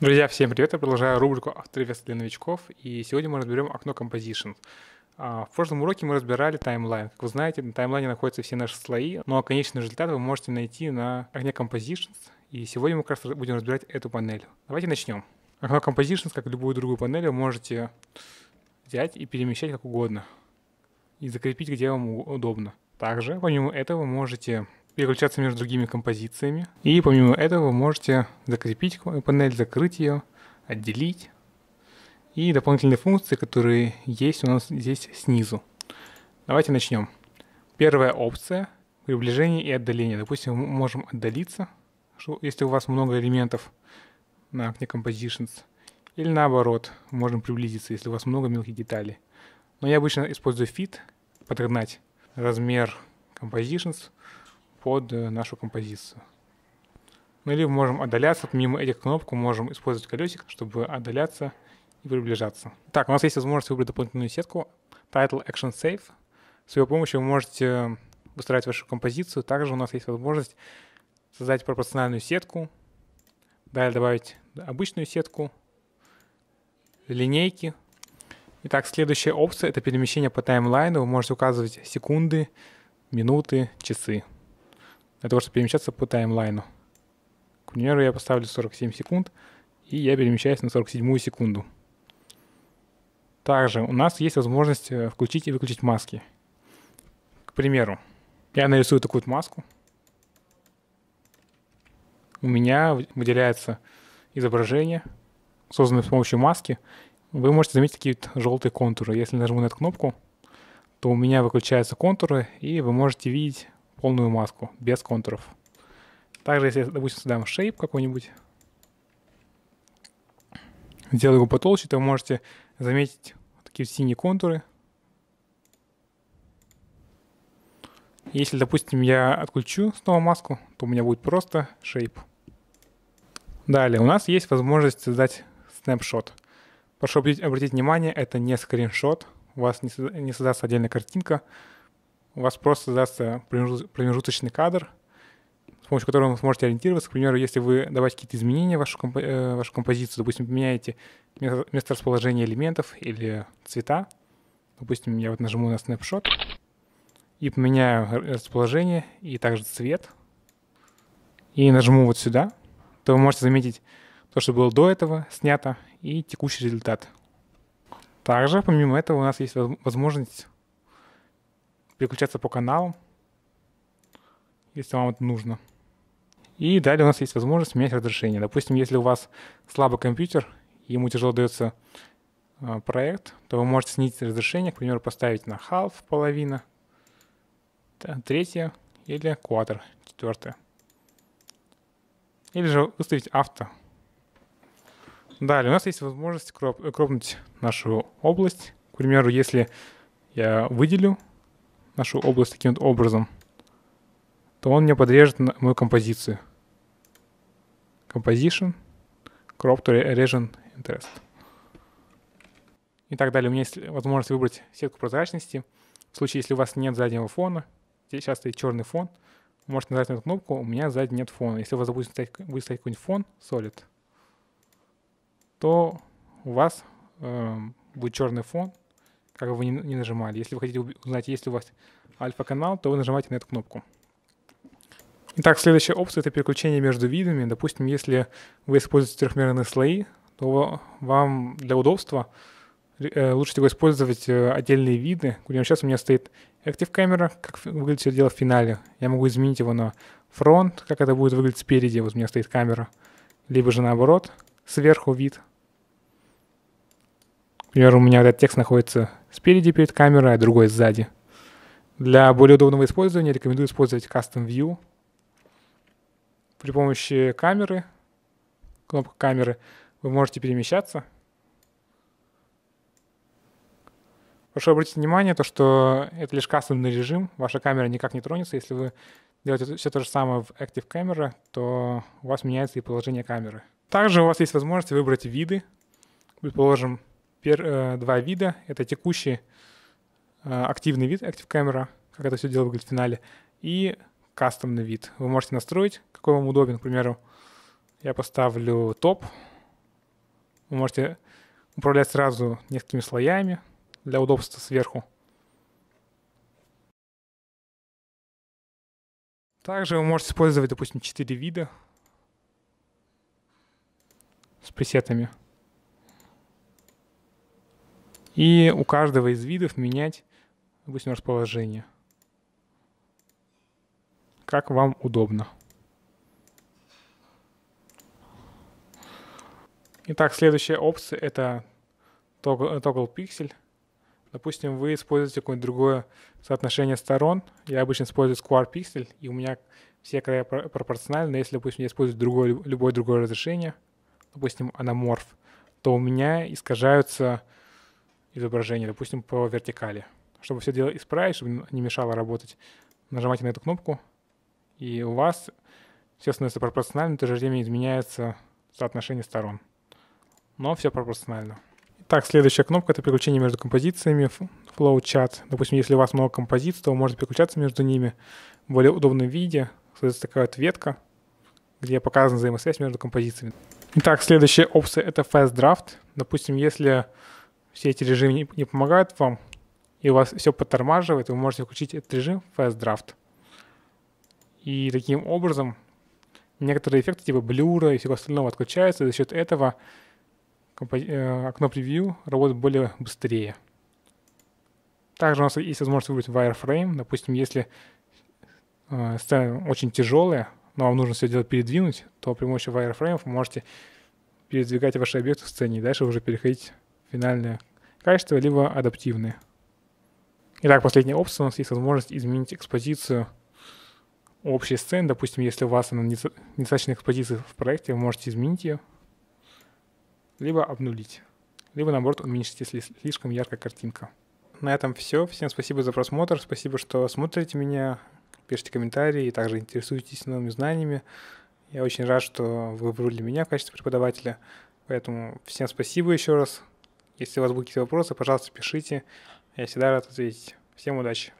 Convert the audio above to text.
Друзья, всем привет! Я продолжаю рубрику «Автодревес для новичков», и сегодня мы разберем окно Composition. А, в прошлом уроке мы разбирали таймлайн. Как вы знаете, на таймлайне находятся все наши слои, но конечный результат вы можете найти на окне Compositions, и сегодня мы как раз будем разбирать эту панель. Давайте начнем. Окно Compositions, как и любую другую панель, вы можете взять и перемещать как угодно, и закрепить, где вам удобно. Также, помимо этого, вы можете переключаться между другими композициями. И помимо этого вы можете закрепить панель, закрыть ее, отделить. И дополнительные функции, которые есть у нас здесь снизу. Давайте начнем. Первая опция – приближение и отдаление. Допустим, мы можем отдалиться, если у вас много элементов на окне Compositions. Или наоборот, можем приблизиться, если у вас много мелких деталей. Но я обычно использую Fit, подогнать размер Compositions – под э, нашу композицию. Ну или мы можем отдаляться, помимо этих кнопок мы можем использовать колесик, чтобы отдаляться и приближаться. Так, у нас есть возможность выбрать дополнительную сетку Title Action Save. С его помощью вы можете выстраивать вашу композицию. Также у нас есть возможность создать пропорциональную сетку, далее добавить обычную сетку, линейки. Итак, следующая опция — это перемещение по таймлайну. Вы можете указывать секунды, минуты, часы для того, чтобы перемещаться по таймлайну. К примеру, я поставлю 47 секунд, и я перемещаюсь на 47 секунду. Также у нас есть возможность э, включить и выключить маски. К примеру, я нарисую такую маску. У меня выделяется изображение, созданное с помощью маски. Вы можете заметить такие вот желтые контуры. Если нажму на эту кнопку, то у меня выключаются контуры, и вы можете видеть полную маску, без контуров. Также, если, допустим, создам shape какой-нибудь, сделаю его потолще, то вы можете заметить такие синие контуры. Если, допустим, я отключу снова маску, то у меня будет просто shape. Далее, у нас есть возможность создать снапшот. Прошу обратить внимание, это не скриншот, у вас не создастся отдельная картинка, у вас просто создастся промежуточный кадр, с помощью которого вы сможете ориентироваться. К примеру, если вы давать какие-то изменения в вашу, комп- э, вашу композицию, допустим, меняете место расположения элементов или цвета, допустим, я вот нажму на снапшот и поменяю расположение и также цвет, и нажму вот сюда, то вы можете заметить то, что было до этого снято, и текущий результат. Также, помимо этого, у нас есть возможность переключаться по каналам, если вам это нужно. И далее у нас есть возможность менять разрешение. Допустим, если у вас слабый компьютер, ему тяжело дается а, проект, то вы можете снизить разрешение, к примеру, поставить на half, половина, третье или quarter, четвертое. Или же выставить авто. Далее у нас есть возможность кроп, э, кропнуть нашу область. К примеру, если я выделю нашу область таким вот образом, то он мне подрежет мою композицию. Composition, crop to region interest. И так далее. У меня есть возможность выбрать сетку прозрачности. В случае, если у вас нет заднего фона, здесь сейчас стоит черный фон, вы можете нажать на эту кнопку, у меня сзади нет фона. Если у вас, допустим, стоит, будет стоять какой-нибудь фон, solid, то у вас э, будет черный фон, как бы вы не нажимали. Если вы хотите узнать, есть ли у вас альфа-канал, то вы нажимаете на эту кнопку. Итак, следующая опция — это переключение между видами. Допустим, если вы используете трехмерные слои, то вам для удобства э, лучше всего использовать э, отдельные виды. Например, сейчас у меня стоит Active Camera, как выглядит все дело в финале. Я могу изменить его на фронт, как это будет выглядеть спереди, вот у меня стоит камера. Либо же наоборот, сверху вид — Например, у меня этот текст находится спереди перед камерой, а другой сзади. Для более удобного использования рекомендую использовать Custom View. При помощи камеры, кнопка камеры, вы можете перемещаться. Прошу обратить внимание, то, что это лишь кастомный режим, ваша камера никак не тронется. Если вы делаете все то же самое в Active Camera, то у вас меняется и положение камеры. Также у вас есть возможность выбрать виды. Предположим, пер, э, два вида. Это текущий э, активный вид, актив камера, как это все дело выглядит в финале, и кастомный вид. Вы можете настроить, какой вам удобен. К примеру, я поставлю топ. Вы можете управлять сразу несколькими слоями для удобства сверху. Также вы можете использовать, допустим, 4 вида с пресетами и у каждого из видов менять, допустим, расположение. Как вам удобно. Итак, следующая опция — это toggle пиксель. Допустим, вы используете какое то другое соотношение сторон. Я обычно использую square пиксель, и у меня все края пропорциональны. Если, допустим, я использую другое, любое другое разрешение, допустим, аноморф, то у меня искажаются изображение, допустим, по вертикали. Чтобы все дело исправить, чтобы не мешало работать, нажимайте на эту кнопку, и у вас все становится пропорционально, в то же время изменяется соотношение сторон. Но все пропорционально. Так, следующая кнопка — это переключение между композициями, flowchart. Допустим, если у вас много композиций, то вы можете переключаться между ними в более удобном виде. Создается такая вот ветка, где показана взаимосвязь между композициями. Итак, следующая опция — это fast draft. Допустим, если все эти режимы не, не помогают вам, и у вас все подтормаживает, вы можете включить этот режим Fast Draft. И таким образом некоторые эффекты типа блюра и всего остального отключаются, и за счет этого э, окно превью работает более быстрее. Также у нас есть возможность выбрать wireframe. Допустим, если э, сцена очень тяжелая, но вам нужно все дело передвинуть, то при помощи wireframe вы можете передвигать ваши объекты в сцене и дальше уже переходить финальное качество, либо адаптивные. Итак, последняя опция у нас есть возможность изменить экспозицию общей сцены. Допустим, если у вас она недостаточно экспозиции в проекте, вы можете изменить ее, либо обнулить, либо наоборот уменьшить, если слишком яркая картинка. На этом все. Всем спасибо за просмотр, спасибо, что смотрите меня, пишите комментарии и также интересуйтесь новыми знаниями. Я очень рад, что вы выбрали меня в качестве преподавателя. Поэтому всем спасибо еще раз. Если у вас будут какие-то вопросы, пожалуйста, пишите. Я всегда рад ответить. Всем удачи!